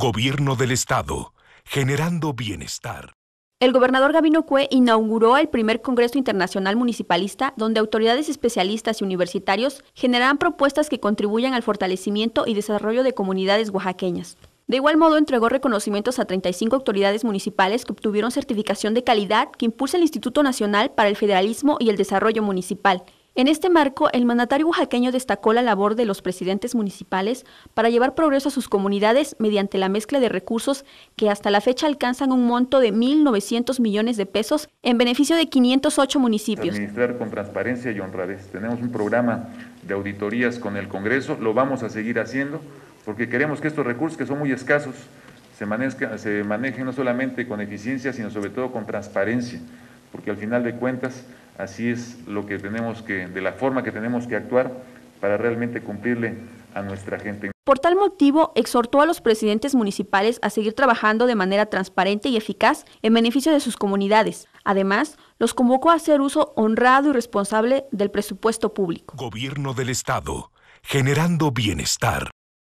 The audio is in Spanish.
Gobierno del Estado, generando bienestar. El gobernador Gabino Cue inauguró el primer Congreso Internacional Municipalista, donde autoridades especialistas y universitarios generarán propuestas que contribuyan al fortalecimiento y desarrollo de comunidades oaxaqueñas. De igual modo, entregó reconocimientos a 35 autoridades municipales que obtuvieron certificación de calidad que impulsa el Instituto Nacional para el Federalismo y el Desarrollo Municipal, en este marco, el mandatario oaxaqueño destacó la labor de los presidentes municipales para llevar progreso a sus comunidades mediante la mezcla de recursos que hasta la fecha alcanzan un monto de 1.900 millones de pesos en beneficio de 508 municipios. Administrar con transparencia y honradez. Tenemos un programa de auditorías con el Congreso, lo vamos a seguir haciendo porque queremos que estos recursos, que son muy escasos, se, se manejen no solamente con eficiencia, sino sobre todo con transparencia, porque al final de cuentas Así es lo que tenemos que, de la forma que tenemos que actuar para realmente cumplirle a nuestra gente. Por tal motivo, exhortó a los presidentes municipales a seguir trabajando de manera transparente y eficaz en beneficio de sus comunidades. Además, los convocó a hacer uso honrado y responsable del presupuesto público. Gobierno del Estado, generando bienestar.